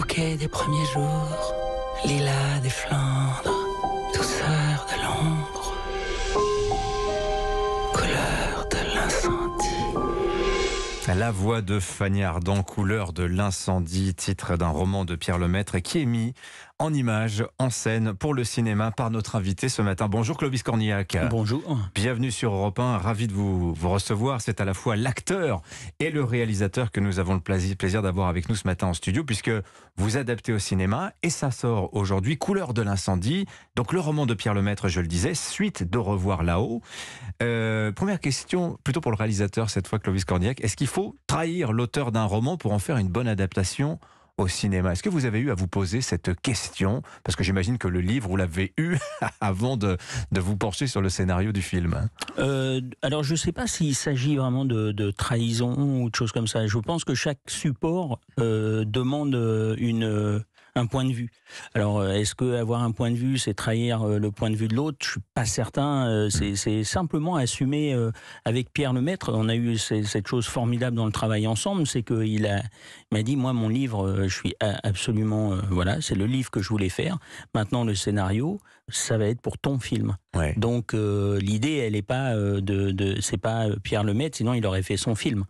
bouquet des premiers jours, lilas des Flandres, douceur de l'ombre, couleur de l'incendie. La voix de Fagnard en couleur de l'incendie, titre d'un roman de Pierre Lemaître qui est mis en images, en scène, pour le cinéma, par notre invité ce matin. Bonjour Clovis Cornillac. Bonjour. Bienvenue sur Europe 1, ravi de vous, vous recevoir. C'est à la fois l'acteur et le réalisateur que nous avons le plaisir d'avoir avec nous ce matin en studio, puisque vous adaptez au cinéma, et ça sort aujourd'hui, Couleur de l'incendie, donc le roman de Pierre Lemaître, je le disais, suite de Revoir là-haut. Euh, première question, plutôt pour le réalisateur cette fois, Clovis Cornillac, est-ce qu'il faut trahir l'auteur d'un roman pour en faire une bonne adaptation au cinéma. Est-ce que vous avez eu à vous poser cette question Parce que j'imagine que le livre, vous l'avez eu avant de, vous pencher sur le scénario du film. Euh, alors, je ne sais pas s'il s'agit vraiment de, trahison ou de choses comme ça. Je pense que chaque support euh, demande euh, une un point de vue. Alors, euh, est-ce que avoir un point de vue, c'est trahir euh, le point de vue de l'autre Je suis pas certain. Euh, mm. C'est simplement assumer. Avec Pierre Lemaître, on a eu cette chose formidable dans le travail ensemble, c'est qu'il a m'a dit moi mon livre, je suis absolument voilà, c'est le livre que je voulais faire. Maintenant le scénario, ça va être pour ton film. Donc l'idée, elle n'est pas de, c'est pas Pierre Lemaître, sinon il aurait fait son film.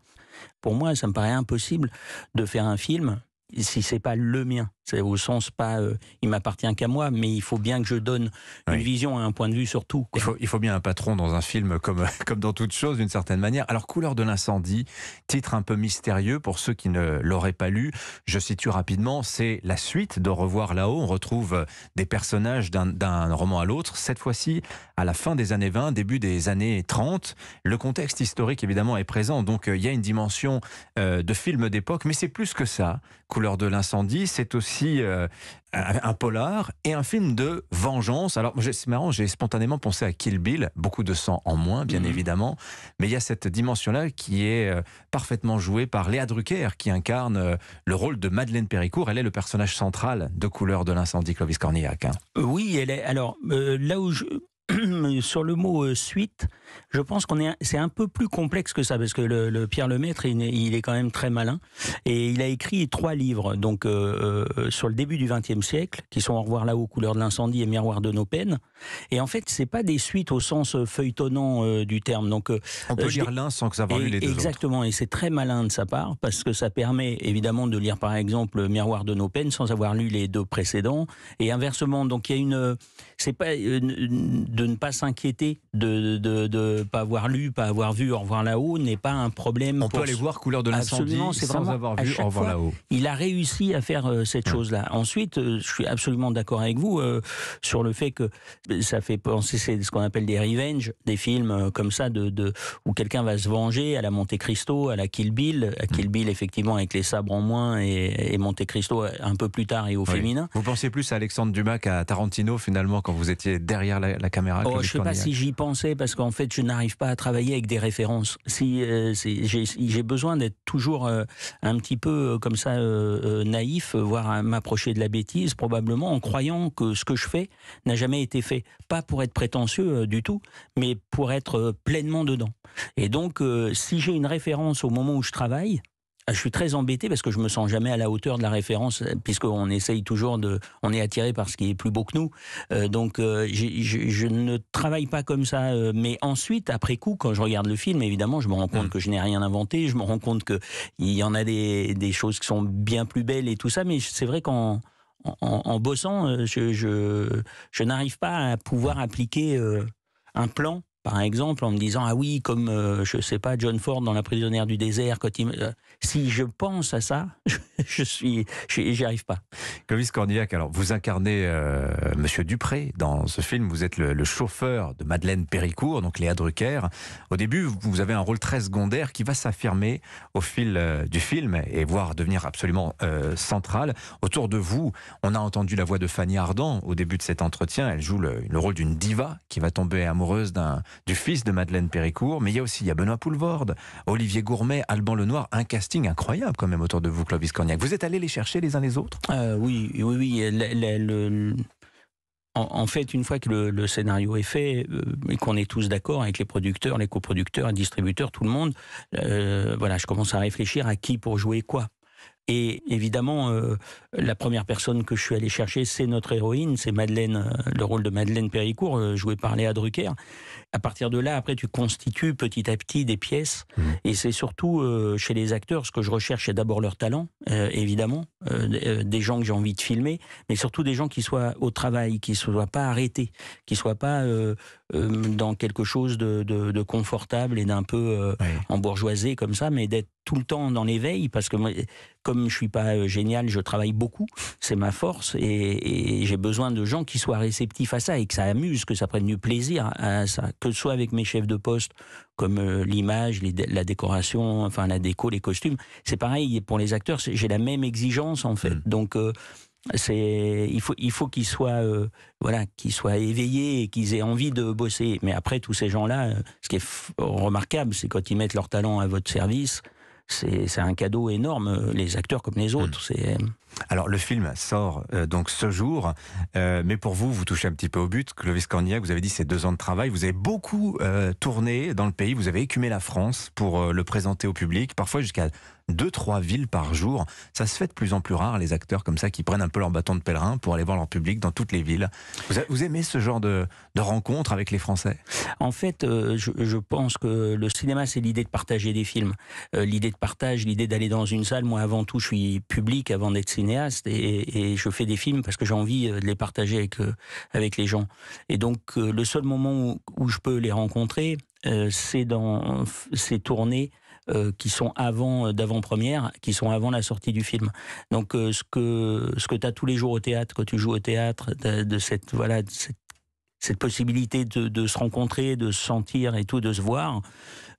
Pour moi, ça me paraît impossible de faire un film si c'est pas le mien. C'est au sens pas euh, il m'appartient qu'à moi, mais il faut bien que je donne une vision et un point de vue sur tout. Il, faut, bien un patron dans un film comme, comme dans toute chose d'une certaine manière. Alors, Couleur de l'incendie, titre un peu mystérieux pour ceux qui ne l'auraient pas lu. Je situe rapidement, c'est la suite de Revoir là-haut. On retrouve des personnages d'un roman à l'autre, cette fois-ci à la fin des années 20, début des années 30. Le contexte historique évidemment est présent, donc euh, il y a une dimension euh, de film d'époque, mais c'est plus que ça. Couleur de l'incendie, c'est aussi euh, un polar et un film de vengeance. Alors, c'est marrant, j'ai spontanément pensé à Kill Bill, beaucoup de sang en moins, bien mhm. évidemment, mais il y a cette dimension-là qui est euh, parfaitement jouée par Léa Drucker, qui incarne euh, le rôle de Madeleine Péricourt. Elle est le personnage central de Couleur de l'incendie, Clovis Cornillac. Hein. Oui, elle est. Alors, là où je. sur le mot euh, suite, je pense qu'on est c'est un peu plus complexe que ça parce que le, Pierre Lemaître il, est quand même très malin et il a écrit trois livres donc euh, euh, sur le début du XXe siècle qui sont Au revoir là-haut, couleur de l'incendie et miroir de nos peines. Et en fait c'est pas des suites au sens feuilletonnant du terme. Donc on peut lire l'un sans avoir lu les deux Exactement et c'est très malin de sa part parce que ça permet évidemment de lire par exemple miroir de nos peines sans avoir lu les deux précédents et inversement. Donc il y a une c'est pas de ne pas s'inquiéter de ne pas avoir lu, pas avoir vu Au revoir là-haut n'est pas un problème. On peut aller voir couleur de l'incendie avoir vu Au Il a réussi à faire euh, cette chose-là. Ensuite, euh, je suis absolument d'accord avec vous euh, sur le fait que ça fait penser, c'est ce qu'on appelle des revenge, des films comme ça de, de où quelqu'un va se venger à la Monte Cristo, à la Kill Bill, à mm. Kill Bill effectivement avec les sabres en moins et, Monte Cristo un peu plus tard et au féminin. Vous pensez plus à Alexandre Dumas qu'à Tarantino finalement quand vous étiez derrière la caméra Oh, je ne sais pas si j'y pensais parce qu'en fait, je n'arrive pas à travailler avec des références. Si, euh, j'ai besoin d'être toujours euh, un petit peu euh, comme ça naïf, voire m'approcher de la bêtise, probablement en croyant que ce que je fais n'a jamais été fait. Pas pour être prétentieux du tout, mais pour être pleinement dedans. Et donc, si j'ai une référence au moment où je travaille, ah, je suis très embêté parce que je me sens jamais à la hauteur de la référence, euh, puisqu'on essaye toujours de, on est attiré par ce qui est plus beau que nous. Euh, donc, euh, je, ne travaille pas comme ça. mais ensuite, après coup, quand je regarde le film, évidemment, je me rends compte mm. que je n'ai rien inventé. Je me rends compte que il y en a des, choses qui sont bien plus belles et tout ça. Mais c'est vrai qu'en en, bossant, je, je, je n'arrive pas à pouvoir appliquer un plan par exemple, en me disant ah oui, comme euh, je sais pas John Ford dans La prisonnière du désert, quand euh, si je pense à ça, je suis, j'y arrive pas. Clovis Cornillac, alors vous incarnez euh, Monsieur Dupré dans ce film. Vous êtes le, chauffeur de Madeleine Péricourt, donc Léa Drucker. Au début, vous avez un rôle très secondaire qui va s'affirmer au fil du film et voire devenir absolument central. Autour de vous, on a entendu la voix de Fanny Ardant au début de cet entretien. Elle joue le rôle d'une diva qui va tomber amoureuse d'un du fils de Madeleine Péricourt, mais il y a aussi y a Benoît Poulvorde, Olivier Gourmet, Alban Lenoir, un casting incroyable quand même autour de vous, Clovis Corniac. Vous êtes allé les chercher les uns les autres euh, Oui, oui, oui. En, fait, une fois que le, scénario est fait euh, et qu'on est tous d'accord avec les producteurs, les coproducteurs, les distributeurs, tout le monde, euh, voilà, je commence à réfléchir à qui pour jouer quoi. Et évidemment, euh, la première personne que je suis allé chercher, c'est notre héroïne, c'est Madeleine, euh, le rôle de Madeleine Péricourt, euh, joué par Léa Drucker. À partir de là, après, tu constitues petit à petit des pièces. Mmh. Et c'est surtout chez les acteurs, ce que je recherche, c'est d'abord leur talent, évidemment, des gens que j'ai envie de filmer, mais surtout des gens qui soient au travail, qui ne soient pas arrêtés, qui ne soient pas dans quelque chose de, confortable et d'un peu en embourgeoisé comme ça, mais d'être tout le temps dans l'éveil, parce que comme je suis pas euh, génial, je travaille beaucoup, c'est ma force, et, j'ai besoin de gens qui soient réceptifs à ça et que ça amuse, que ça prenne du plaisir à ça, que ce soit avec mes chefs de poste comme euh, l'image, la décoration, enfin la déco, les costumes. C'est pareil pour les acteurs, j'ai la même exigence en fait. Mm. Donc euh, il faut qu'ils soient voilà qu'ils soient éveillés et qu'ils aient envie de bosser. Mais après tous ces gens là, ce qui est remarquable, c'est quand ils mettent leur talent à votre service c'est un cadeau énorme, euh, les acteurs comme les hmm. autres. C'est euh, alors le film sort euh, donc ce jour, euh, mais pour vous, vous touchez un petit peu au but. Clovis Cornillac, vous avez dit ces deux ans de travail, vous avez beaucoup euh, tourné dans le pays, vous avez écumé la France pour le présenter au public, parfois jusqu'à deux, trois villes par jour. Ça se fait de plus en plus rare, les acteurs comme ça qui prennent un peu leur bâton de pèlerin pour aller voir leur public dans toutes les villes. Vous, aimez ce genre de, rencontre avec les Français En fait, je, pense que le cinéma, c'est l'idée de partager des films. l'idée de partage, l'idée d'aller dans une salle. Moi, avant tout, je suis public avant d'être et, je fais des films parce que j'ai envie euh, de les partager avec, euh, avec les gens. Et donc, euh, le seul moment où, je peux les rencontrer, c'est dans ces tournées qui sont avant d'avant-première, qui sont avant la sortie du film. Donc ce que ce que tu as tous les jours au théâtre, quand tu joues au théâtre, de, cette voilà de cette cette possibilité de, se rencontrer, de se sentir et tout, de se voir,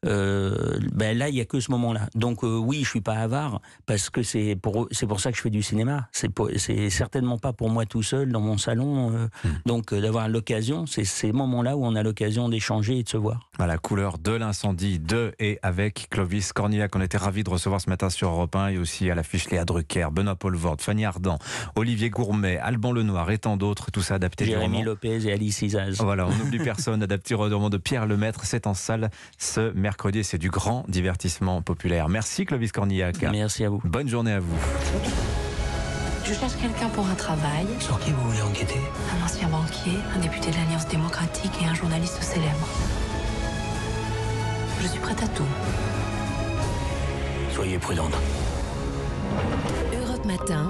euh, ben là, il n'y a que ce moment-là. Donc euh, oui, je suis pas avare, parce que c'est pour, c'est pour ça que je fais du cinéma. C'est, c'est certainement pas pour moi tout seul dans mon salon. Euh. Hmm. Donc d'avoir l'occasion, c'est ces moments-là où on a l'occasion d'échanger et de se voir. la couleur de l'incendie, de et avec Clovis Cornillac, on était ravis de recevoir ce matin sur Europe 1 et aussi à l'affiche Léa Drucker, Benoît Paul Vord, Fanny Ardant, Olivier Gourmet, Alban Lenoir et tant d'autres, tout ça adapté Jérémy Lopez et Alice ah, voilà, on n'oublie personne, adapté au roman de Pierre Lemaître, c'est en salle ce mercredi. C'est du grand divertissement populaire. Merci Clovis Cornillac. Merci à vous. Bonne journée à vous. Je cherche quelqu'un pour un travail. Sur qui vous voulez enquêter Un ancien banquier, un député de l'Alliance démocratique et un journaliste célèbre. Je suis prête à tout. Soyez prudente. de Matin.